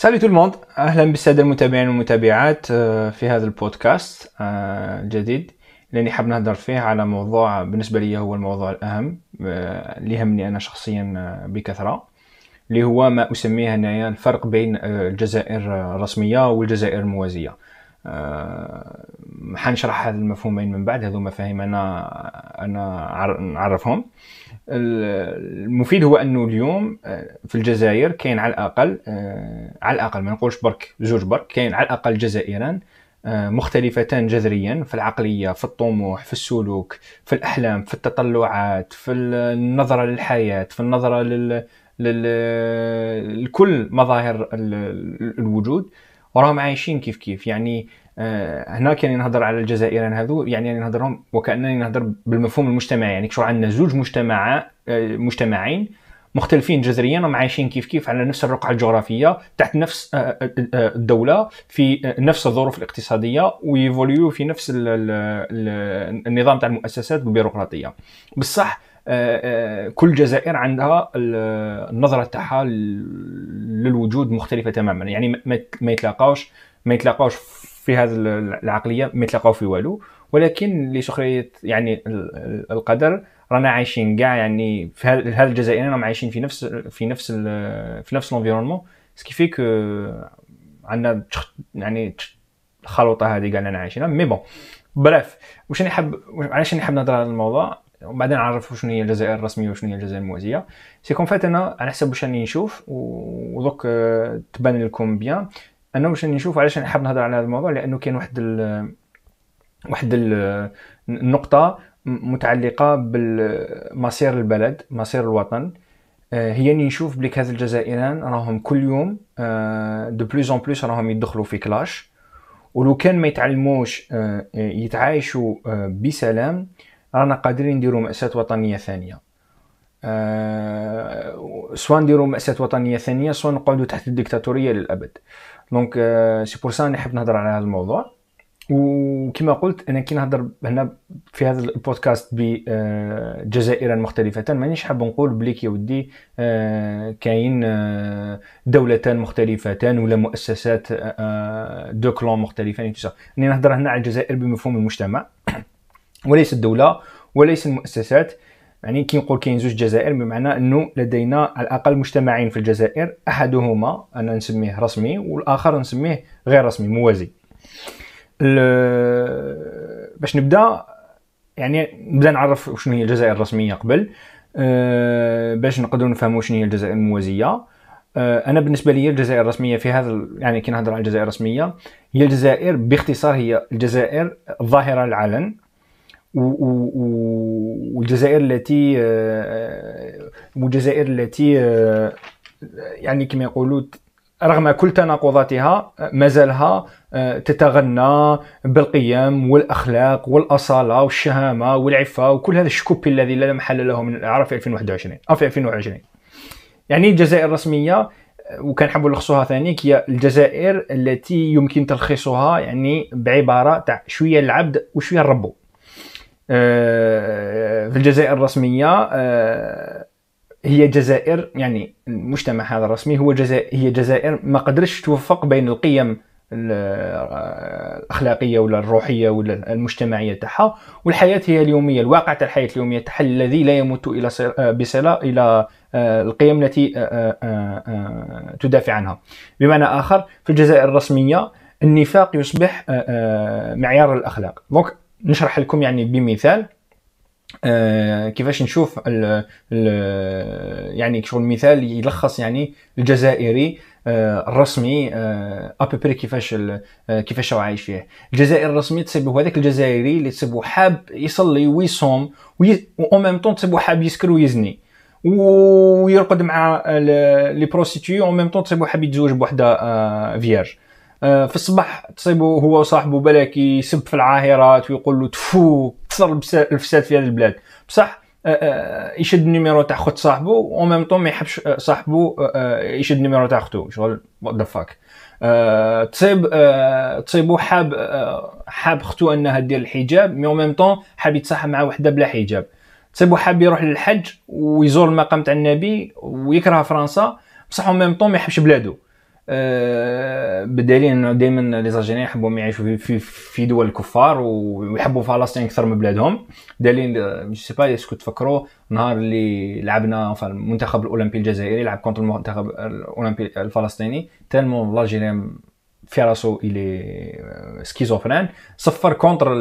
سالي تو الموند اهلا بالساده المتابعين والمتابعات آه، في هذا البودكاست آه، الجديد لاني حاب نهضر فيه على موضوع بالنسبه لي هو الموضوع الاهم آه، اللي يهمني انا شخصيا بكثره اللي هو ما اسميه هنايا الفرق بين الجزائر الرسميه والجزائر الموازيه آه، حنشرح هذ المفهومين من بعد هذو مفاهيم انا انا نعرفهم المفيد هو انه اليوم آه، في الجزائر كاين على الاقل آه، على الاقل ما نقولش برك زوج برك كاين على الاقل جزائران مختلفتان جذريا في العقليه في الطموح في السلوك في الاحلام في التطلعات في النظره للحياه في النظره لل... لل... لكل مظاهر الوجود وراهم عايشين كيف كيف يعني آه، هنا كان يعني نهضر على الجزائريين هذو يعني, يعني نهضرهم وكانني نهضر بالمفهوم المجتمعي يعني شو عندنا زوج مجتمع آه، مجتمعين مختلفين جذريا هم عايشين كيف كيف على نفس الرقعه الجغرافيه تحت نفس آه، الدوله في نفس الظروف الاقتصاديه ويفوليو في نفس النظام تاع المؤسسات البيروقراطيه بصح آه، آه، كل جزائر عندها النظره تاعها للوجود مختلفه تماما يعني ما يتلاقاوش ما يتلاقاوش في هذه العقليه ما يتلاقاو في والو ولكن لسخريه يعني القدر رانا عايشين كاع يعني في هذه الجزائريين راهم عايشين في نفس في نفس في نفس لونفيرونمون سكي كو عندنا يعني الخلوطه هذه كاع اللي عايشينها مي بون براف واش راني حاب علاش راني حاب نهضر على الموضوع بعد نعرفوا شنو هي الجزائر الرسميه وشنو هي الجزائر الموازيه سي كون فات انا على حسب واش راني نشوف ودوك آه، تبان لكم بيان انا واش راني نشوف علاش نحب نهضر على هذا الموضوع لانه كاين واحد الـ واحد الـ النقطه متعلقه بالمصير البلد مصير الوطن آه، هي اني نشوف بلي هاد الجزائريان راهم كل يوم دو بلوز اون بلوس راهم يدخلوا في كلاش ولو كان ما يتعلموش آه، يتعايشوا بسلام رانا قادرين نديرو مأساة وطنية ثانية أه سواء نديرو مأساة وطنية ثانية سواء نقعدو تحت الديكتاتورية للأبد دونك سي بور سا نحب حاب نهضر على هذا الموضوع وكما قلت انا كي نهضر هنا في هذا البودكاست بجزائر آه، مختلفة مانيش حاب نقول بليك يا ودي آه، كاين آه، دولتان مختلفتان ولا مؤسسات دو كلون مختلفان انا نهضر هنا على الجزائر بمفهوم المجتمع وليس الدوله وليس المؤسسات يعني كي نقول كاين زوج جزائر بمعنى انه لدينا على الاقل مجتمعين في الجزائر احدهما انا نسميه رسمي والاخر نسميه غير رسمي موازي باش نبدا يعني نبدا نعرف شنو هي الجزائر الرسميه قبل أه باش نقدروا نفهموا شنو هي الجزائر الموازيه أه انا بالنسبه لي الجزائر الرسميه في هذا يعني كي نهضر على الجزائر الرسميه هي الجزائر باختصار هي الجزائر الظاهره العلن والجزائر التي آه، آه، والجزائر التي آه، يعني كما يقولوا رغم كل تناقضاتها مازالها تتغنى بالقيم والاخلاق والاصاله والشهامه والعفه وكل هذا الشكوبي الذي لا محل له من الاعراب في 2021 او في 2020 يعني الجزائر الرسميه وكنحبوا نلخصوها ثاني هي الجزائر التي يمكن تلخيصها يعني بعباره تاع شويه العبد وشويه الربو آه، في الجزائر الرسميه آه، هي جزائر يعني المجتمع هذا الرسمي هو جزائر هي جزائر ما قدرش توفق بين القيم آه، الاخلاقيه ولا الروحيه ولا المجتمعيه تاعها والحياه هي اليوميه الواقع تاع الحياه اليوميه تاعها الذي لا يمت الى بصله الى القيم التي تدافع عنها بمعنى اخر في الجزائر الرسميه النفاق يصبح معيار الاخلاق دونك نشرح لكم يعني بمثال آه، كيفاش نشوف الـ الـ يعني شغل مثال يلخص يعني الجزائري آه، الرسمي آه، ابوبري كيفاش كيفاش هو عايش فيه الجزائر الرسمي تصيبو هذاك الجزائري اللي تصيبو حاب يصلي ويصوم و ميم طون تصيبو حاب يسكر ويزني ويرقد مع لي بروستيتي اون ميم طون تصيبو حاب يتزوج بوحده فيرج آه، في الصباح تصيبه هو وصاحبه بلاك يسب في العاهرات ويقول له تفو كثر الفساد في هذه البلاد بصح آه، آه، يشد النيميرو تاع خت صاحبه وميم طون ما يحبش صاحبه يشد النيميرو تاع خته شغل وات ذا فاك تصيب تصيبو حاب حاب ختو انها دير الحجاب مي اون ميم طون حاب يتصاحب مع وحده بلا حجاب تصيبو حاب يروح للحج ويزور المقام تاع النبي ويكره فرنسا بصح اون ميم طون ما يحبش بلادو آه، بدالين انه دائما لي زالجيريان يحبوا يعيشوا في, في, دول الكفار ويحبوا فلسطين اكثر من بلادهم بدالي مش سي با اسكو تفكروا نهار اللي لعبنا المنتخب الاولمبي الجزائري لعب كونتر المنتخب الاولمبي الفلسطيني تالمون لاجيني في راسو الي سكيزوفرين صفر كونتر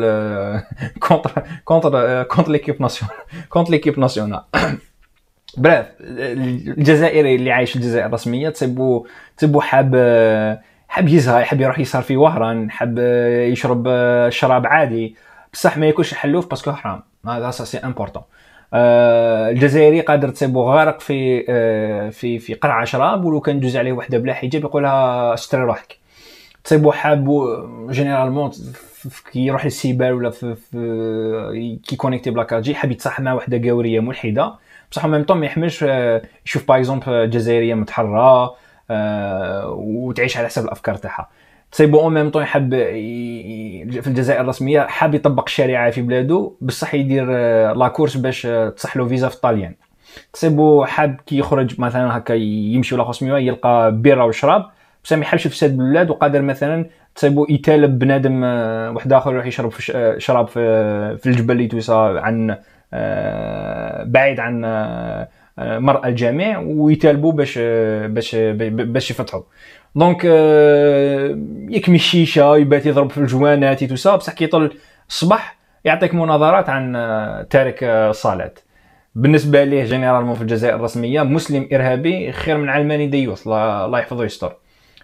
كونتر كونتر كونتر ليكيب ناسيونال كونتر ليكيب ناسيونال براف الجزائري اللي عايش في الجزائر رسميا تصيبو تصيبو حاب حاب يزهى يحب يروح يسهر في وهران حاب يشرب شراب عادي بصح ما ياكلش الحلوف باسكو حرام هذا سي امبورطون آه الجزائري قادر تصيبو غارق في آه في في قرعه شراب ولو كان دوز عليه وحده بلا حجاب يقولها اشتري روحك تصيبو حاب جينيرالمون كي يروح للسيبال ولا في, في كي كونيكتي بلاكاجي حاب يتصاحب مع وحده قاوريه ملحده بصح ميم طون ما يحملش آه، يشوف باغ اكزومبل آه، جزائريه متحرره آه، وتعيش على حسب الافكار تاعها تصيبو اون ميم طون يحب في الجزائر الرسميه حاب يطبق الشريعه في بلادو بصح يدير لاكورس باش تصح له فيزا في الطاليان تصيبو حاب كي يخرج مثلا هكا يمشي ولا 500 يلقى بيره وشراب بصح ما يحبش يفسد البلاد وقادر مثلا تصيبو يتالب بنادم واحد اخر يروح يشرب في شراب في الجبل اللي عن آه، بعيد عن آه، مرء الجميع ويتالبوا باش باش باش يفتحوا دونك آه، يكمي الشيشه يبات يضرب في الجوانات يتوسا بصح كي يطل الصباح يعطيك مناظرات عن تارك الصلاه بالنسبه ليه جينيرالمون في الجزائر الرسميه مسلم ارهابي خير من علماني ديوث الله يحفظه يستر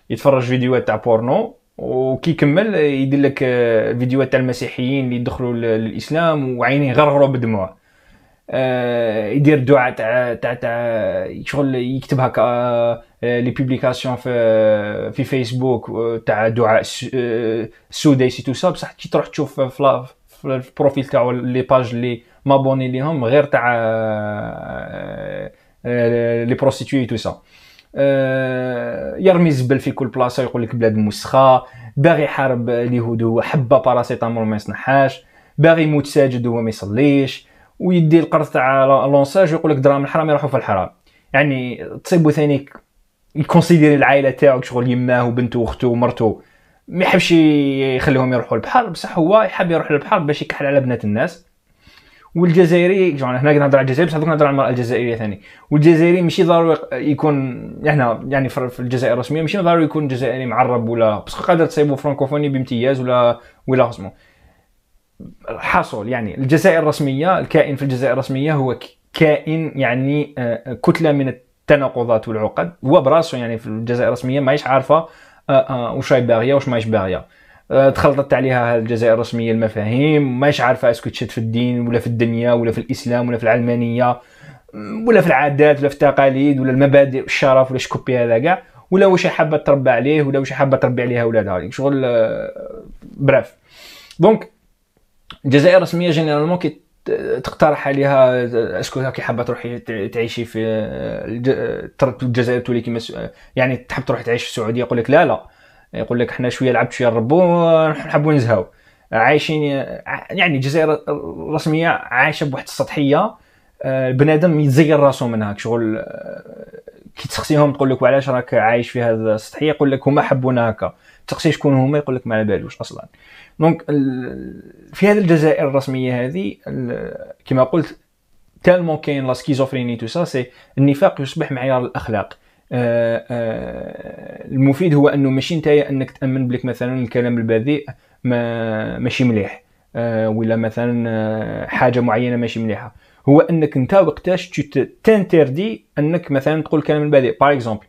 يتفرج فيديوهات تاع بورنو وكيكمل يدير لك آه، فيديوهات تاع المسيحيين اللي دخلوا للاسلام وعينيه غرغروا بدموع آه، يدير دعاء تاع تاع تاع شغل يكتب هكا آه، لي بوبليكاسيون في في فيسبوك تاع دعاء السوديسي تو سا بصح كي تروح تشوف في البروفيل تاعو لي باج اللي مابوني ليهم غير تاع لي بروستيتوي تو سا آه، يرمي الزبل في كل بلاصه يقول لك بلاد مسخه باغي يحارب اليهود هو حبه باراسيتامول ما يصنعهاش باغي يموت ساجد وهو ما يصليش ويدي القرض تاع لونساج ويقول لك دراهم الحرام يروحوا في الحرام يعني تصيبو ثاني يكونسيديري العائله تاعو شغل يماه وبنته واخته ومرته ما يحبش يخليهم يروحوا للبحر بصح هو يحب يروح للبحر باش يكحل على بنات الناس والجزائري جون هنا نهضر على الجزائر بصح دوك نهضر على المراه الجزائريه ثاني والجزائري ماشي ضروري يكون احنا يعني, يعني في الجزائر الرسميه ماشي ضروري يكون جزائري معرب ولا باسكو قادر تصيبو فرانكوفوني بامتياز ولا ولا خصمو حصل يعني الجزائر الرسميه الكائن في الجزائر الرسميه هو كائن يعني آه، كتله من التناقضات والعقد هو براسو يعني في الجزائر الرسميه ماهيش عارفه آه، آه، واش راهي باغيه واش ماهيش باغيه آه، تخلطت عليها الجزائر الرسميه المفاهيم ماش عارفه اسكو تشد في الدين ولا في الدنيا ولا في الاسلام ولا في العلمانيه ولا في العادات ولا في التقاليد ولا المبادئ والشرف ولا شكوبي هذا كاع ولا واش حابه تربى عليه ولا واش حابه تربي عليها ولادها شغل آه، براف دونك الجزائر الرسميه جينيرالمون كي تقترح عليها آه، اسكو كي حابه تروحي تعيشي في الجزائر تولي كيما يعني تحب تروحي تعيش في السعوديه يقول لك لا لا يقول لك حنا شويه لعبت شويه الربو نحبوا نزهاو عايشين يعني الجزائر الرسميه عايشه بواحد السطحيه آه، البنادم يتزير راسو منها شغل آه، كي تسقسيهم تقول لك علاش راك عايش في هذا السطحيه يقول لك هما حبونا هكا تقسي شكون هما يقول لك ما على بالوش اصلا دونك في هذه الجزائر الرسميه هذه كما قلت تالمون كاين لا سكيزوفريني تو سا سي النفاق يصبح معيار الاخلاق آه، آه، المفيد هو انه ماشي نتايا انك تامن بلك مثلا الكلام البذيء ما ماشي مليح آه، ولا مثلا حاجه معينه ماشي مليحه هو انك انت وقتاش تنتردي انك مثلا تقول كلام البذيء باغ اكزومبل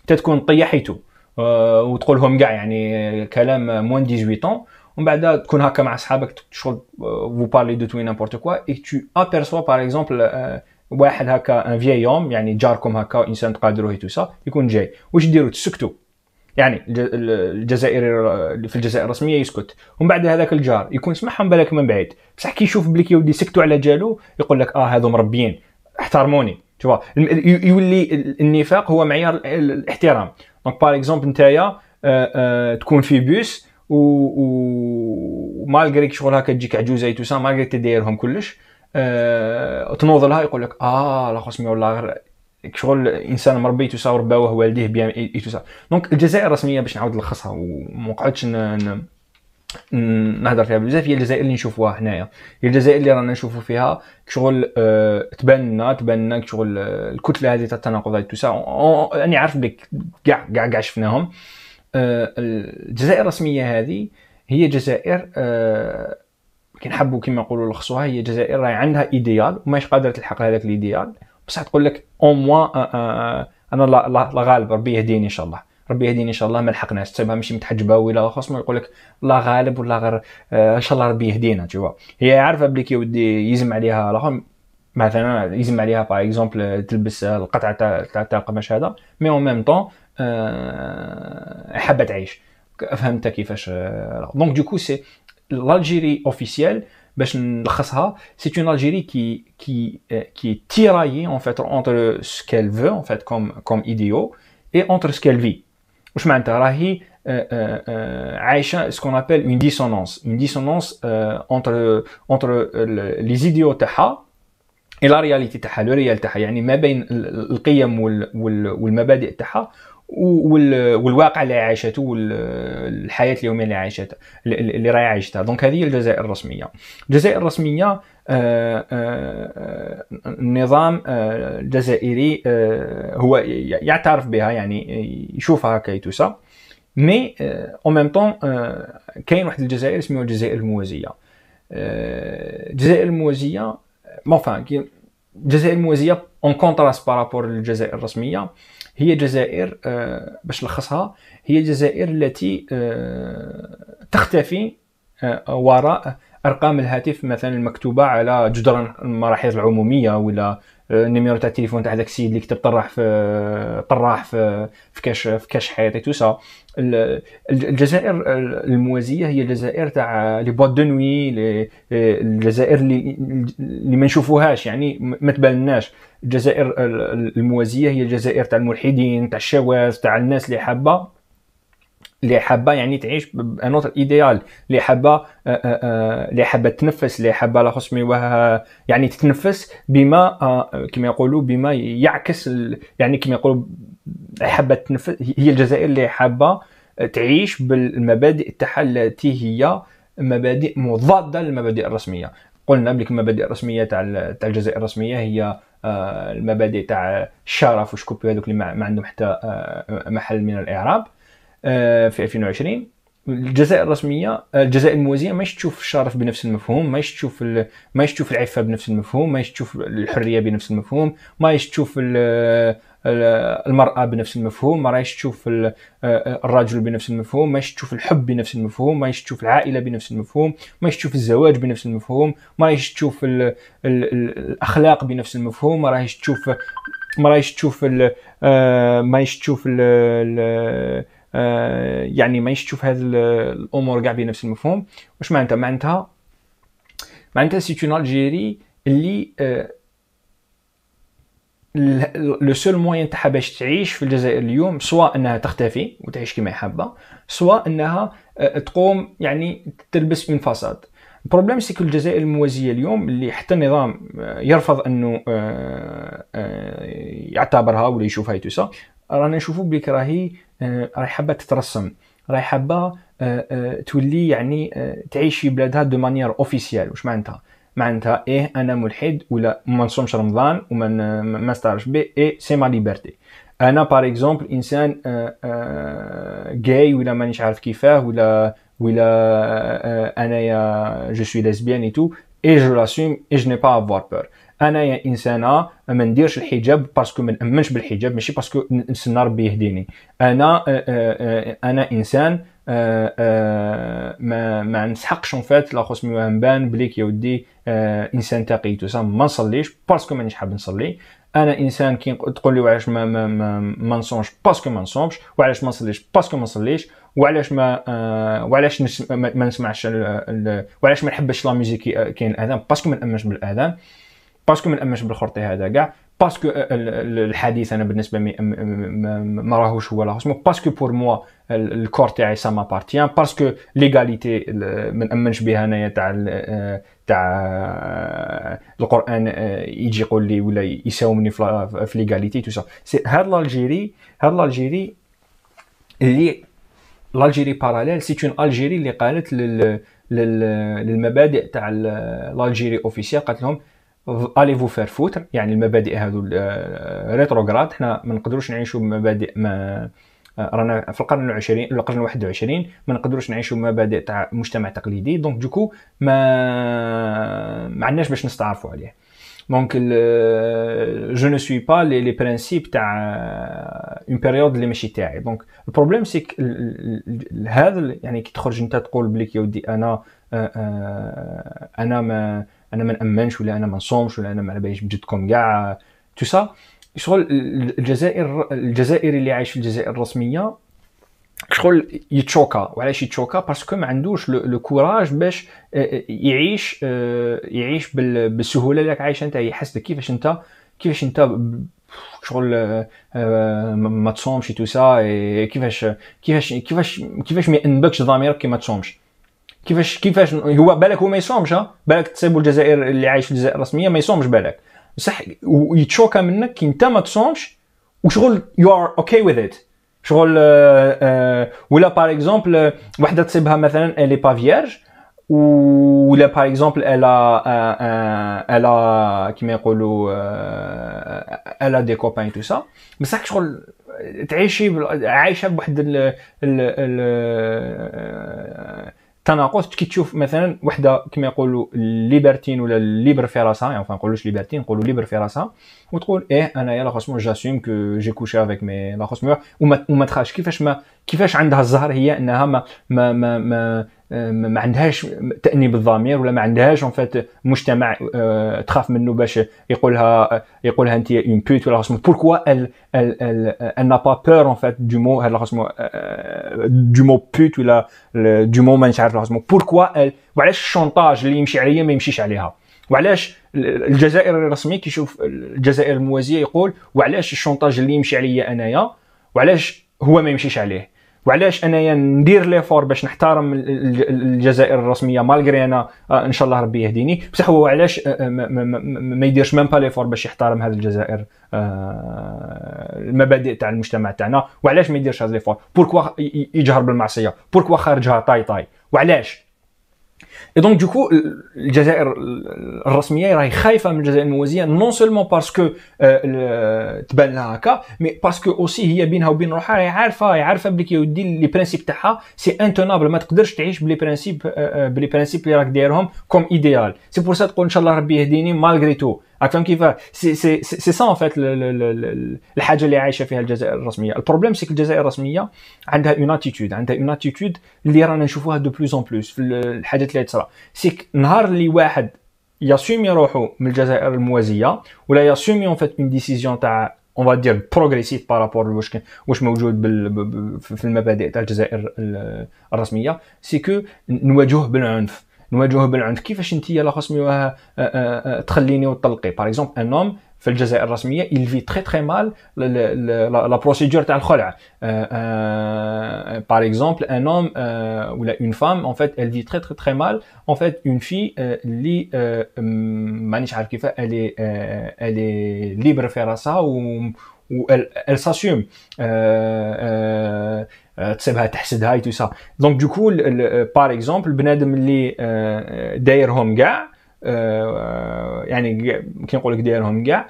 انت تكون طيحيتو وتقولهم كاع يعني كلام موان 18 ومن بعد تكون هكا مع اصحابك شغل فو بارلي دو توي نامبورت كوا اي تو ابيرسوا باغ اكزومبل واحد هكا ان فييوم يعني جاركم هكا انسان تقادروا تو سا يكون جاي واش ديروا تسكتوا يعني الجزائري في الجزائر الرسميه يسكت ومن بعد هذاك الجار يكون سمعهم بالك من بعيد بصح كي يشوف بلي كيودي سكتوا على جالو يقول لك اه هذو مربيين احترموني شوف يولي النفاق هو معيار الاحترام دونك بار اكزومبل نتايا آه، آه، تكون في بوس و, و... مالغريك شغل هكا تجيك عجوزه تو سا مالغريك تدايرهم كلش أه تنوض لها يقول لك اه لا خصمي والله غير شغل انسان مربي تساور باوه والديه بيان يتساور دونك الجزائر الرسميه باش نعاود نلخصها وما نقعدش نهضر فيها بزاف هي الجزائر اللي نشوفوها هنايا هي الجزائر اللي رانا نشوفو فيها شغل أه تبان لنا تبان لنا شغل أه، الكتله هذه تاع التناقضات تساور راني عارف بك كاع كاع كاع شفناهم أه الجزائر الرسميه هذه هي جزائر أه كي نحبوا كما نقولوا لخصوها هي الجزائر راهي عندها ايديال وماش قادره تلحق هذاك الايديال بصح تقول لك او موا انا لا غالب ربي يهديني ان شاء الله ربي يهديني ان شاء الله ما لحقناش تسيبها ماشي متحجبه ولا ما يقول لك لا غالب ولا غير آه، ان شاء الله ربي يهدينا تشوف هي عارفه بلي كي ودي يزم عليها لهم مثلا يزم عليها باغ اكزومبل تلبس القطعه تاع تاع القماش هذا مي اون ميم طون حابه تعيش فهمت كيفاش دونك دوكو سي l'Algérie officielle, c'est une Algérie qui, qui, euh, qui est tiraillée en fait entre ce qu'elle veut en fait comme, comme idéaux et entre ce qu'elle vit. Je euh, euh, euh, Aïcha ce qu'on appelle une dissonance, une dissonance entre, entre les idéaux taha et la réalité le réel taha, يعني ما بين القيم والمبادئ تاعها والواقع اللي عاشته والحياه اليوميه اللي عاشتها اللي راهي عايشتها دونك هذه هي الجزائر الرسميه الجزائر الرسميه النظام آه، آه، الجزائري آه، هو يعترف بها يعني يشوفها كيتوسا مي او ميم طون كاين واحد الجزائر اسمها الجزائر الموازيه الجزائر الموازيه بون فان الجزائر الموازيه اون كونتراست بارابور للجزائر الرسميه هي جزائر آه، باش نلخصها هي الجزائر التي آه، تختفي آه، وراء ارقام الهاتف مثلا المكتوبه على جدران المراحيض العموميه ولا آه، النيميرو تاع التليفون تاع داك السيد اللي كتب طراح في آه، طراح في في كاش في كاش حياتي تو سا الجزائر الموازيه هي الجزائر تاع لي بوات دو نوي الجزائر اللي اللي ما نشوفوهاش يعني ما تبانناش الجزائر الموازيه هي الجزائر تاع الملحدين تاع الشواذ تاع الناس اللي حابه اللي حابه يعني تعيش بان اوتر ايديال اللي حابه آه، آه، آه، اللي حابه تنفس اللي حابه لا خصمي يعني تتنفس بما كما يقولوا بما يعكس يعني كما يقولوا حابه تنفس هي الجزائر اللي حابه تعيش بالمبادئ تاعها التي هي مبادئ مضاده للمبادئ الرسميه قلنا بلك المبادئ الرسميه تاع تاع الجزائر الرسميه هي المبادئ تاع الشرف وشكوبي هذوك اللي ما عندهم حتى محل من الاعراب آه، في 2020 الجزائر الرسميه آه، الجزائر الموازيه ماش تشوف الشرف بنفس المفهوم ماش تشوف ماش تشوف العفه بنفس المفهوم ماش تشوف الحريه بنفس المفهوم ماش تشوف المراه بنفس المفهوم ما رايش تشوف آه، الرجل بنفس المفهوم ماش تشوف الحب بنفس المفهوم ماش تشوف العائله بنفس المفهوم ماش تشوف الزواج بنفس المفهوم ماش تشوف الاخلاق بنفس المفهوم ما رايش تشوف ما رايش تشوف ما رايش تشوف آه، يعني مانيش تشوف هذه الامور كاع بنفس المفهوم واش معناتها معناتها معناتها سيت تون الجيري اللي لو سول موين تاعها باش تعيش في الجزائر اليوم سواء انها تختفي وتعيش كما حابه سواء انها آه، تقوم يعني تلبس من فساد البروبليم سي الجزائر الموازيه اليوم اللي حتى النظام آه، يرفض انه يعتبرها ولا يشوفها سا رانا نشوفوا بلي راهي آه، راهي حابه تترسم راهي حابه آه، آه، تولي يعني تعيش في بلادها دو مانيير اوفيسيال واش معناتها معناتها ايه انا ملحد ولا ما نصومش رمضان وما ما نستعرفش به ايه سي ما ليبرتي انا بار اكزومبل انسان جاي ولا مانيش عارف كيفاه ولا ولا انايا جو سوي ليزبيان اي تو اي جو لاسوم اي جو ني با افوار بور انا يا انسانه ما نديرش الحجاب باسكو ما نامنش بالحجاب ماشي باسكو نستنى ربي يهديني انا انا انسان آآ آآ ما ما نسحقش اون فات لاخو سميوها مبان بليك يا ودي انسان تقي تو ما نصليش باسكو مانيش حاب نصلي انا انسان كي تقول لي وعلاش ما ما ما, ما نصومش باسكو ما نصومش وعلاش ما نصليش باسكو ما نصليش وعلاش ما وعلاش ما نسمعش وعلاش ما نحبش لا ميوزيك كاين الاذان باسكو ما نامنش بالاذان باسكو ما نامنش بالخرطي هذا كاع باسكو آه، الحديث انا بالنسبه لي ما راهوش هو راه باسكو بور موا الكور تاعي سا مابارتيان باسكو ليغاليتي ما نامنش بها انايا تاع آه، تاع آه، القران يجي يقول لي ولا يساومني في ليغاليتي تو سا هاد لالجيري هاد لالجيري اللي لالجيري باراليل سي اون الجيري اللي قالت لل للمبادئ تاع لالجيري اوفيسيال قالت لهم الي فو فير فوتر يعني المبادئ هذو آه، آه، ريتروغراد حنا ما نقدروش نعيشوا بمبادئ ما آه، رانا في القرن العشرين القرن 21 ما نقدروش نعيشوا مبادئ تاع مجتمع تقليدي دونك دوكو ما ما عندناش باش نستعرفوا عليه دونك جو نو سوي با لي لي برينسيپ تاع اون بيريود اللي ماشي تاعي دونك البروبليم سيك هذا يعني كي تخرج انت تقول بلي يا ودي انا انا ما انا ما نامنش ولا انا ما نصومش ولا انا ما على باليش بجدكم كاع تو سا شغل الجزائر الجزائري اللي عايش في الجزائر الرسميه شغل يتشوكا وعلاش يتشوكا باسكو ما عندوش لو كوراج باش آه، آه، يعيش آه، يعيش بالسهوله اللي راك عايش انت يحس كيفاش انت كيفاش انت شغل ما تصومش تو سا إيه، كيفاش كيفاش كيفاش كيفاش ما ينبكش ضميرك كي ما تصومش كيفاش كيفاش هو بالك هو ما يصومش بالك تسيبو الجزائر اللي عايش في الجزائر الرسميه ما يصومش بالك بصح يتشوكا منك كي انت ما تصومش وشغل يو ار اوكي وذ ات شغل آه، آه، ولا باغ اكزومبل وحده تصيبها مثلا الي با فيرج ولا باغ اكزومبل الا الا كيما يقولوا الا دي كوبان تو سا بصح شغل تعيشي عايشه بواحد ال ال آه، تناقض كي تشوف مثلا وحده كما يقولوا ليبرتين ولا ليبر في راسها يعني ما نقولوش ليبرتين نقولوا ليبر في راسها وتقول ايه انايا لا خصمو جاسيم كو جي كوشي افيك مي لا خصمو وما, وما كيفاش ما كيفاش عندها الزهر هي انها ما ما ما, ما ما عندهاش تانيب الضمير ولا ما عندهاش اون فات مجتمع آه، تخاف منه باش يقولها آه، يقولها انت اون بوت ولا خصمو بوركوا ال ال ال ان با بور اون فات دو مو هذا خصمو دو مو بوت ولا دو مو ما عارف خصمو بوركوا وعلاش الشونطاج اللي يمشي عليا ما يمشيش عليها وعلاش الجزائر الرسمي كيشوف الجزائر الموازيه يقول وعلاش الشونطاج اللي يمشي عليا انايا وعلاش هو ما يمشيش عليه وعلاش انايا ندير ليفور باش نحترم الجزائر الرسميه مالغري انا آه، ان شاء الله ربي يهديني بصح هو علاش آه، ما يديرش ميم با ليفور باش يحترم هذه الجزائر آه، المبادئ تاع المجتمع تاعنا وعلاش ما يديرش هذا ليفور بوركوا يجهر بالمعصيه بوركوا خارجها طاي طاي وعلاش اي دونك دوكو الجزائر الرسميه راهي خايفه من الجزائر الموازيه نون سولمون باسكو تبان لها هكا مي باسكو اوسي هي بينها وبين روحها راهي عارفه راهي عارفه بلي كيودي لي برانسيب تاعها سي انتونابل ما تقدرش تعيش بلي برانسيب بلي برانسيب اللي راك دايرهم كوم ايديال سي بور سا تقول ان شاء الله ربي يهديني مالغري تو عرفتهم كيف سي سي سي سا ان فيت الحاجه اللي عايشه فيها الجزائر الرسميه البروبليم سيك الجزائر الرسميه عندها اون اتيتود عندها اون اتيتود اللي رانا نشوفوها دو بلوس اون بلوس في الحاجات اللي تصرا سيك نهار اللي واحد ياسومي روحو من الجزائر الموازيه ولا ياسومي اون فيت اون ديسيزيون تاع اون فادير بروغريسيف بارابور واش واش موجود بال... في المبادئ تاع الجزائر الرسميه سي كو نواجهه بالعنف نواجهه بالعنف كيفاش انت لا خصني تخليني وتطلقي باغ اكزومبل ان اوم في الجزائر الرسميه il vit très très mal la procédure تاع الخلع par exemple un homme ولا une femme en fait elle vit très très très mal en fait une fille اللي مانيش عارف كيفاه elle est elle est libre في راسها و elle, elle s'assume. Euh, euh, آه، تصيبها تحسدها تو سا دونك دو كو بار اكزومبل بنادم اللي آه، دايرهم كاع آه، يعني كي نقول لك دايرهم كاع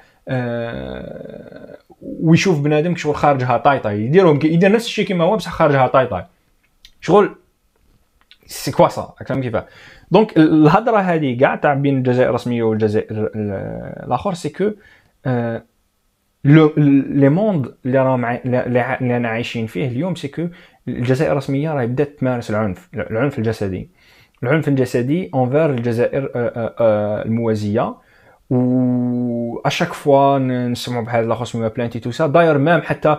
ويشوف بنادم شغل خارجها طاي يديرهم يدير نفس الشيء كيما هو بصح خارجها طاي شغل سي كوا سا فاهم كيفاه دونك الهضره هذه كاع تاع بين الجزائر الرسميه والجزائر الاخر سي كو لو لي موند اللي راه اللي انا عايشين فيه اليوم سي كو الجزائر الرسميه راه بدات تمارس العنف العنف الجسدي العنف الجسدي اونفير الجزائر آه، آه، آه، الموازيه و اشاك فوا نسمعوا بحال لا خصمي بلانتي تو سا داير مام حتى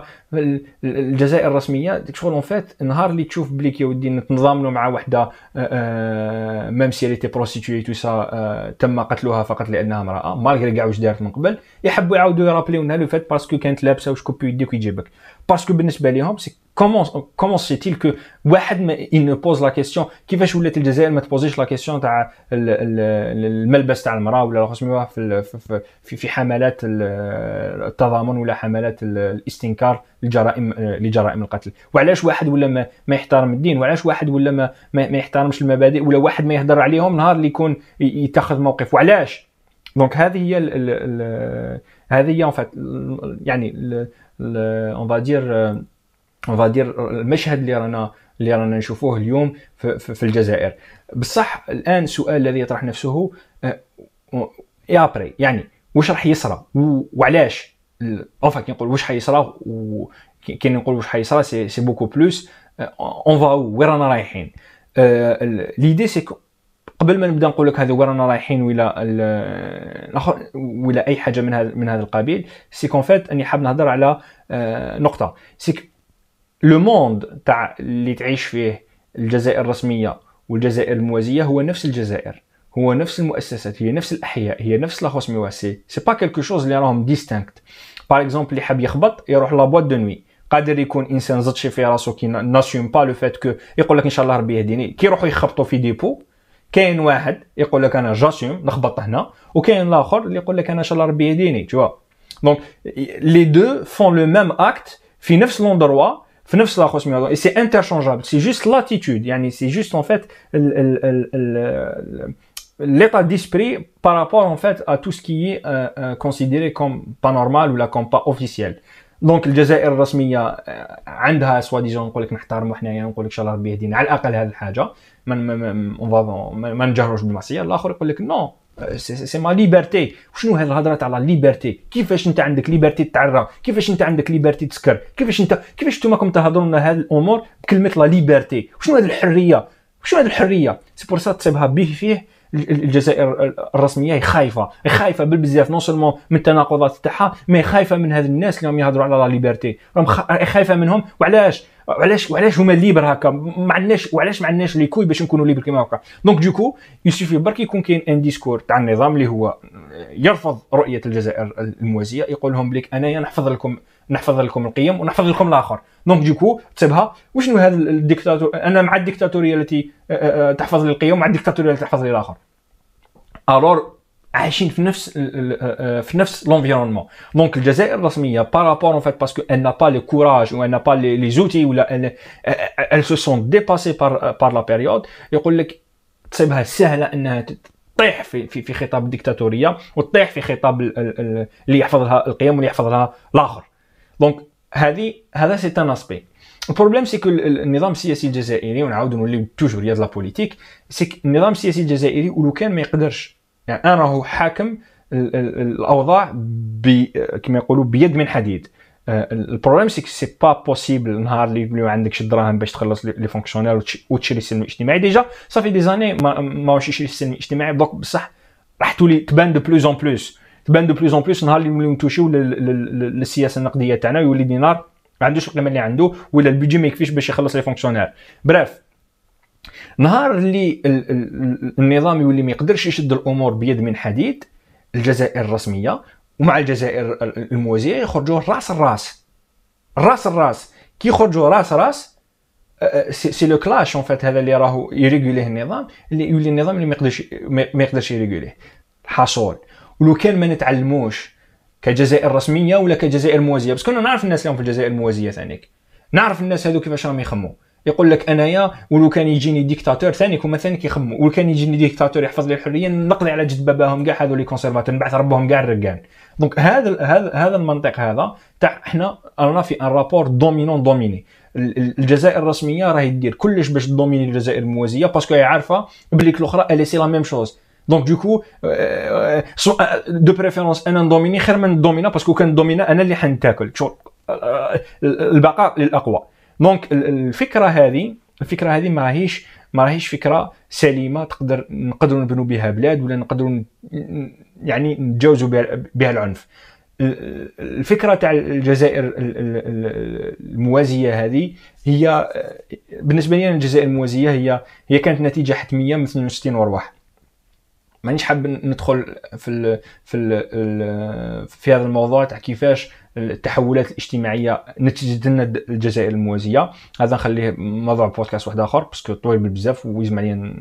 الجزائر الرسميه ديك شغل اون فيت نهار اللي تشوف بليك يا ودي نتضامنوا مع وحده مام سي ريتي بروستيتوي تو سا تم قتلها فقط لانها امراه مالغري كاع واش دارت من قبل يحبوا يعاودوا يرابليونا لو فات باسكو كانت لابسه وشكون بيديك يجيبك باسكو بالنسبه لهم سي comment comment سيتيل كو il que واحد il ne pose la question كيفاش ولات الجزائر ما تبوزيش لا كيسيون تاع الملبس تاع المراه ولا في في في حملات التضامن ولا حملات الاستنكار لجرائم لجرائم القتل وعلاش واحد ولا ما, ما يحترم الدين وعلاش واحد ولا ما ما يحترمش المبادئ ولا واحد ما يهدر عليهم نهار اللي يكون يتخذ موقف وعلاش دونك هذه هي ال ال ال هذه هي يعني اون فادير اون فادير المشهد اللي رانا اللي رانا نشوفوه اليوم في, في الجزائر بصح الان السؤال الذي يطرح نفسه اي آه، ابري يعني واش راح يصرى وعلاش اوفا كي نقول واش حيصرى كي نقول واش حيصرى سي سي بوكو بلوس اون آه، فا وين رانا رايحين آه، ليدي سي قبل ما نبدا نقول لك هذا وين رانا رايحين ولا ولا اي حاجه من هذا من هذا القبيل سي كون فات اني حاب نهضر على نقطه سي لو موند تاع اللي تعيش فيه الجزائر الرسميه والجزائر الموازيه هو نفس الجزائر هو نفس المؤسسات هي نفس الاحياء هي نفس خوس ميواسي سي با كالكو شوز اللي راهم ديستانكت باغ اكزومبل اللي حاب يخبط يروح لا بواط دو نوي قادر يكون انسان زطشي في راسو كي ناسيوم با لو فات كو يقول لك ان شاء الله ربي يهديني كي يروحوا يخبطوا في ديبو كاين واحد يقول لك انا جاسيوم نخبط هنا وكاين الاخر اللي يقول لك انا ان شاء الله ربي يهديني تو دونك لي دو فون لو ميم اكت في نفس لوندروا Et c'est interchangeable. C'est juste l'attitude. C'est juste, en fait, euh, l'état d'esprit par rapport, en fait, à tout ce qui est euh, euh, considéré comme pas normal ou la comme pas officiel. دونك الجزائر الرسميه عندها سوا سي ما ليبرتي شنو هاد الهضره تاع لا ليبرتي كيفاش انت عندك ليبرتي تعرى كيفاش انت عندك ليبرتي تسكر كيفاش انت كيفاش نتوما راكم تهضروا لنا هاد الامور بكلمه لا ليبرتي شنو هاد الحريه شنو هاد الحريه سي بور سا تصيبها به فيه الجزائر الرسميه هي خايفه هي خايفه بالبزاف نون سولمون من التناقضات تاعها مي خايفه من هاد الناس اللي راهم يهضروا على لا ليبرتي راهم خايفه منهم وعلاش وعلاش وعلاش هما ليبر هكا ما عندناش وعلاش ما عندناش لي كوي باش نكونوا ليبر كيما هكا دونك دوكو يسفي برك يكون كاين ان ديسكور تاع النظام اللي هو يرفض رؤيه الجزائر الموازيه يقول لهم بليك انايا نحفظ لكم نحفظ لكم القيم ونحفظ لكم الاخر دونك دوكو تبها وشنو هذا الديكتاتور انا مع الديكتاتوريه التي آه، آه، آه، تحفظ لي القيم مع الديكتاتوريه التي تحفظ لي الاخر الور عايشين في نفس في نفس لونفيرونمون دونك الجزائر الرسميه بارابور اون فات باسكو ان با لي كوراج و ان با لي زوتي ولا ال سو سون ديباسي بار بار لا بيريود يقول لك تصيبها سهله انها تطيح في في في خطاب الديكتاتوريه وتطيح في خطاب اللي يحفظ لها القيم واللي يحفظ لها الاخر دونك هذه هذا سي ان اسبي البروبليم سي النظام السياسي الجزائري ونعاود نوليو توجور يا لابوليتيك سي النظام السياسي الجزائري ولو كان ما يقدرش يعني انا راهو حاكم الاوضاع كما يقولوا بيد من حديد أه، البروبليم سي سي با بوسيبل نهار اللي عندك عندكش الدراهم باش تخلص لي فونكسيونير وتشري السلم الاجتماعي ديجا صافي دي زاني ما ماهوش يشري السلم الاجتماعي دوك بصح راح تولي تبان دو بلوز اون بلوز تبان دو بلوز اون بلوز نهار اللي نوليو نتوشيو للسياسه النقديه تاعنا يولي دينار ما عندوش القيمه اللي عنده ولا البيجي ما يكفيش باش يخلص لي فونكسيونير براف نهار اللي النظام يولي ما يقدرش يشد الامور بيد من حديد الجزائر الرسميه ومع الجزائر الموازيه يخرجوا راس الراس راس الراس كي يخرجوا راس راس سي لو كلاش اون فات هذا اللي راهو يريغوليه النظام اللي يولي النظام اللي ما يقدرش ما يقدرش يريغوليه حصول ولو كان ما نتعلموش كجزائر رسميه ولا كجزائر موازيه باسكو انا نعرف الناس اللي في الجزائر الموازيه ثانيك نعرف الناس هذو كيفاش راهم يخموا يقول لك انايا ولو كان يجيني ديكتاتور ثاني هما ثاني كيخمو ولو كان يجيني ديكتاتور يحفظ لي الحريه نقضي على جد باباهم كاع هذو لي كونسيرفاتور نبعث ربهم كاع الرقان دونك هذا هذا هذا المنطق هذا تاع احنا رانا في ان رابور دومينون دوميني الجزائر الرسميه راهي دير كلش باش دوميني الجزائر الموازيه باسكو هي عارفه بلي الاخرى الي سي لا ميم شوز دونك دوكو دو بريفيرونس انا ندوميني خير من ندومينا باسكو كان دومينا انا اللي حنتاكل شغل البقاء للاقوى دونك الفكره هذه الفكره هذه ماهيش ماهيش فكره سليمه تقدر نقدروا نبنوا بها بلاد ولا نقدروا يعني نتجاوزوا بها العنف الفكره تاع الجزائر الموازيه هذه هي بالنسبه لي الجزائر الموازيه هي هي كانت نتيجه حتميه من 62 ورواح مانيش حاب ندخل في الـ في الـ في هذا الموضوع تاع كيفاش التحولات الاجتماعيه نتجت لنا الجزائر الموازيه هذا نخليه موضوع بودكاست واحد اخر باسكو طويل بزاف ويزم عليا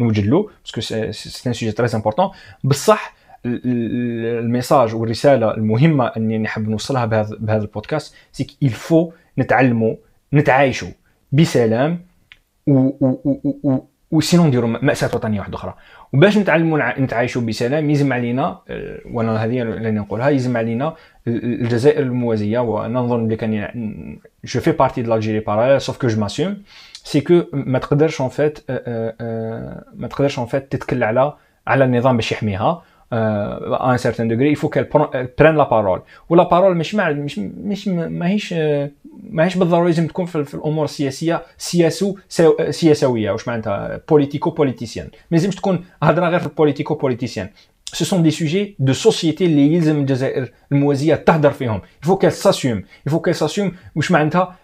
نوجد له باسكو سي ان سوجي تري امبورطون بصح الميساج والرساله المهمه اني نحب نوصلها بهذا بهذا البودكاست سيك الفو نتعلموا نتعايشوا بسلام و, و, و, و وسينو نديرو ماساه وطنيه واحده اخرى وباش نتعلمو نتعايشو بسلام يلزم علينا آه، وانا هذه اللي نقولها يلزم علينا الجزائر الموازيه وانا نظن بلي كان جو في بارتي دو لالجيري باراي سوف كو جو ماسيوم سي كو ما تقدرش اون آه، فات آه، ما تقدرش اون فات تتكل على على النظام باش يحميها ان سيرتان دوغري يفو كيل بران لا بارول ولا بارول مش مع مش مش ماهيش ماهيش بالضروره لازم تكون في, الامور السياسيه سياسو سياسويه واش معناتها بوليتيكو بوليتيسيان ما لازمش تكون هضره غير في البوليتيكو بوليتيسيان سو sont دي سوجي دو سوسيتي اللي يلزم الجزائر الموازيه تهدر فيهم il faut qu'elle s'assume il faut واش معناتها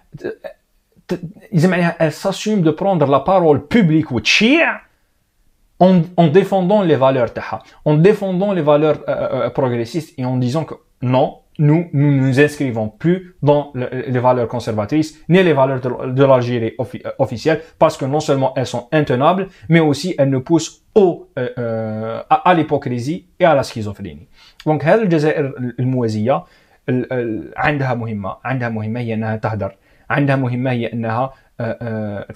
يلزم عليها elle دو de prendre la parole وتشيع en, en, défendant les valeurs taha, en défendant les valeurs euh, euh, euh progressistes et en disant que non, nous, nous nous inscrivons plus dans euh, les valeurs conservatrices, ni les valeurs de, de l'Algérie officielle, parce que non seulement elles sont intenables, mais aussi elles nous poussent au, euh, à, l'hypocrisie et à la schizophrénie. Donc, هل الجزائر الموازية عندها مهمة، عندها مهمة هي أنها تهدر، عندها مهمة هي أنها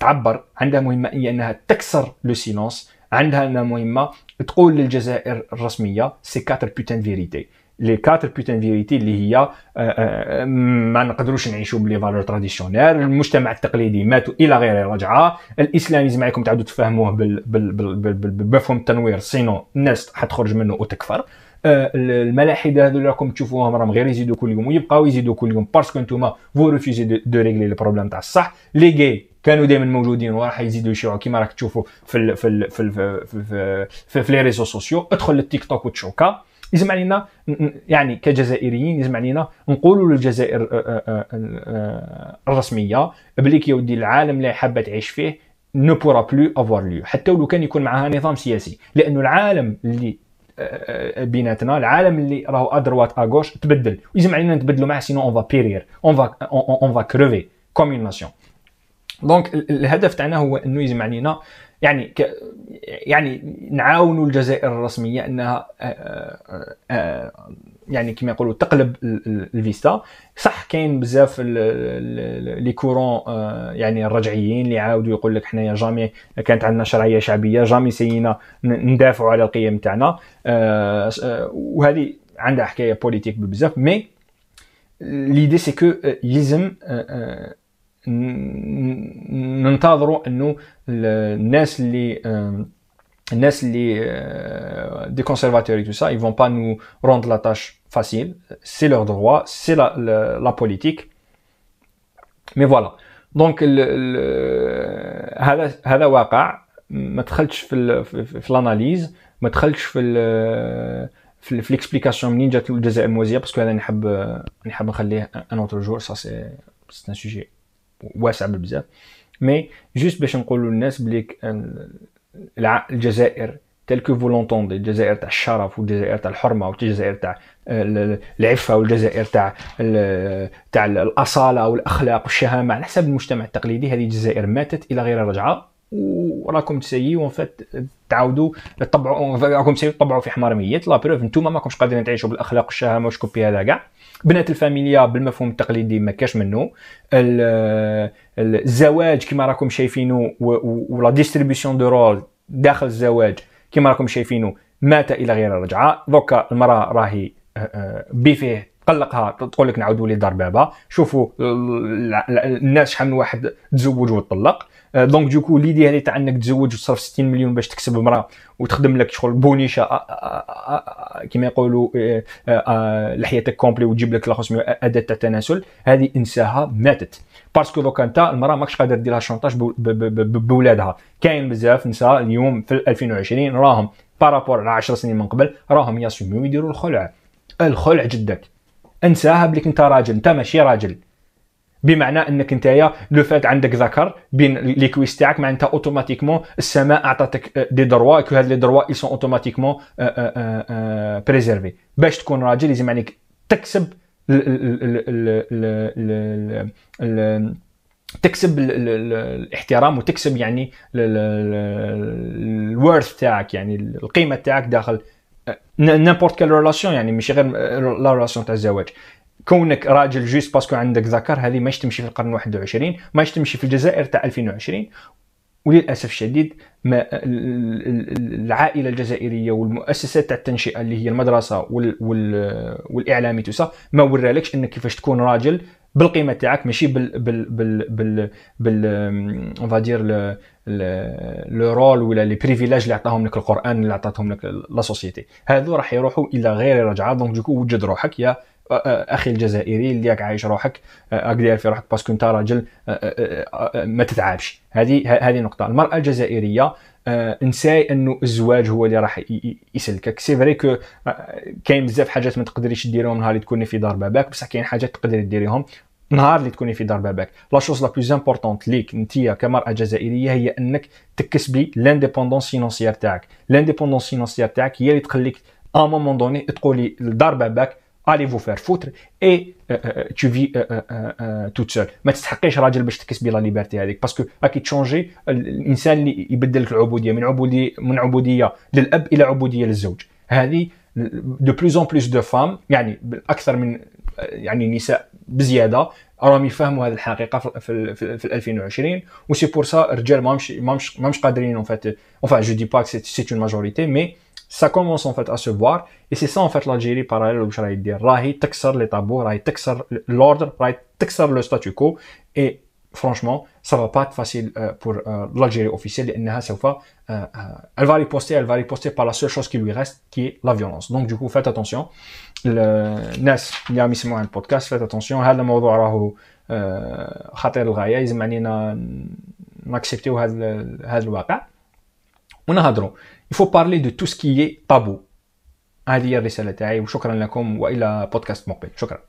تعبر، عندها مهمة هي أنها تكسر le سيلونس، عندها مهمه تقول للجزائر الرسميه سي كاتر بوتان فيريتي لي كاتر بوتان فيريتي اللي هي آه، آه، ما نقدروش نعيشوا بلي فالور تراديسيونيل المجتمع التقليدي ماتوا الى غير رجعه الاسلاميزم عليكم تعاودوا تفهموه بمفهوم التنوير سينو الناس حتخرج منه وتكفر آه، الملاحده هذو اللي راكم تشوفوهم راهم غير يزيدوا كل يوم ويبقاو يزيدوا كل يوم باسكو نتوما فو ريفيزي دو ريغلي لو بروبليم تاع الصح لي جاي كانوا دائما موجودين وراح يزيدوا يشيعوا كما راك تشوفوا في الـ في الـ في الـ في, في, في, في لي ريزو سوسيو ادخل للتيك توك وتشوكا يجمع علينا يعني كجزائريين يجمع علينا نقولوا للجزائر آه، آه، آه، الرسميه بليك يا ودي العالم اللي حابه تعيش فيه نو بورا بلو افوار ليو حتى ولو كان يكون معها نظام سياسي لانه العالم اللي بيناتنا العالم اللي راهو ادروات اغوش تبدل ويجمع علينا نتبدلوا معاه سينو اون فا بيرير اون فا اون فا كروفي كوم اون ناسيون دونك الهدف تاعنا هو انه يجمع لينا يعني ك... يعني نعاونوا الجزائر الرسميه انها آآ آه، آآ آه، آه، يعني كما يقولوا تقلب الفيستا صح كاين بزاف لي كورون يعني الرجعيين اللي عاودوا يقول لك حنايا جامي كانت عندنا شرعيه شعبيه جامي سينا ندافعوا على القيم تاعنا وهذه عندها حكايه بوليتيك بزاف مي ليدي سي كو يلزم ننتظروا انه الناس اللي الناس اللي دي كونسيرفاتوري تو سا اي فون با نو روند لا تاش فاسيل سي c'est دووا سي لا لا بوليتيك مي فوالا دونك هذا هذا واقع ما دخلتش في في الاناليز ما دخلتش في في, في ليكسبليكاسيون منين جات الجزائر الموازيه باسكو هذا نحب نحب نخليه ان اوتر جور سا سي سي ان سوجي واسعه بزاف مي جوست باش نقولوا للناس بليك الجزائر تل كو فولونتوندي الجزائر تاع الشرف والجزائر تاع الحرمه والجزائر تاع العفه والجزائر تاع تاع الاصاله والاخلاق والشهامه على حسب المجتمع التقليدي هذه الجزائر ماتت الى غير رجعه وراكم تسيو اون فات تعاودوا تطبعوا راكم تسيو تطبعوا في حمارميات لا بروف نتوما ماكمش قادرين تعيشوا بالاخلاق والشهامه وشكون في هذا كاع بنات الفاميليا بالمفهوم التقليدي ما كاش منه الزواج كما راكم شايفينه ولا ديستريبيسيون دو رول داخل الزواج كما راكم شايفينه مات الى غير رجعه دوكا المراه راهي آه، آه، بفيه قلقها تقول لك نعاودوا لي دار بابا شوفوا الناس شحال من واحد تزوج وطلق دونك كو ليدي هذه تاع انك تزوج وتصرف 60 مليون باش تكسب امراه وتخدم لك شغل بونيشه آه، آه، آه، كما يقولوا لحيتك كومبلي وتجيب لك اداه تاع تناسل هذه انساها ماتت باسكو دوكا انت المراه ماكش قادر دير لها شونتاج بولادها كاين بزاف نساء اليوم في 2020 راهم بارابور على 10 سنين من قبل راهم ياسوميو يديروا الخلع الخلع جدك انساها بليك انت راجل انت ماشي راجل بمعنى انك يا لو فات عندك ذكر بين لي كويس تاعك معناتها اوتوماتيكمون السماء اعطتك دي دروا كو هاد لي دروا اي سون اوتوماتيكمون بريزيرفي باش تكون راجل لازم عليك تكسب تكسب الاحترام وتكسب يعني الورث تاعك يعني القيمه تاعك داخل نيمبورت كال ريلاسيون يعني ماشي غير لا ريلاسيون تاع الزواج كونك راجل جوست باسكو عندك ذكر هذه ماش تمشي في القرن 21 ماش تمشي في الجزائر تاع 2020 وللاسف الشديد ما العائله الجزائريه والمؤسسات تاع التنشئه اللي هي المدرسه وال وال والاعلامي توسا ما ورالكش انك كيفاش تكون راجل بالقيمه تاعك ماشي بال بال بال بال بال فادير لو رول ولا لي بريفيلاج اللي عطاهم لك القران اللي عطاتهم لك لا سوسيتي هذو راح يروحوا الى غير رجعه دونك دوكو وجد روحك يا اخي الجزائري اللي راك عايش روحك راك آه، داير في روحك باسكو انت راجل آه، آه، ما تتعبش هذه هذه نقطه المراه الجزائريه انساي انه الزواج هو اللي راح يسلكك سي فري كو كاين بزاف حاجات ما تقدريش ديريهم نهار اللي تكوني في دار باباك بصح كاين حاجات تقدري ديريهم نهار اللي تكوني في دار باباك لا شوز لا بلوز امبورطونت ليك انت كمراه جزائريه هي انك تكسبي لانديبوندونس فينونسيير تاعك لانديبوندونس فينونسيير تاعك هي اللي تخليك ا مومون دوني تقولي لدار باباك allez vous faire foutre et euh, euh, euh, tu vis toute seule. Tu n'as pas le droit d'être un homme pour gagner cette liberté. Parce que tu vas changer l'homme qui te change de la pauvreté, de la pauvreté pour le père à la pauvreté pour le mari. Il y de plus en plus de femmes, plus de femmes, qui ne comprennent pas cette réalité en 2020. C'est pour ça que les hommes ne sont pas capables, je ne dis pas que c'est une majorité, mais ça commence en fait à se voir et c'est ça en fait l'Algérie parallèle où je dire rahi texer les tabous rahi texer l'ordre rahi texer le statu quo et franchement ça va pas être facile euh, pour euh, l'Algérie officielle euh, elle va riposter elle va riposter par la seule chose qui lui reste qui est la violence donc du coup faites attention le il il a mis un podcast faites attention هذا الموضوع راهو خطير للغايه يلزم علينا هذا الواقع il faut parler de tout ce qui est tabou. Allez, laissez-le taille. Shukran lakum wa ila podcast mokbel. Shukran.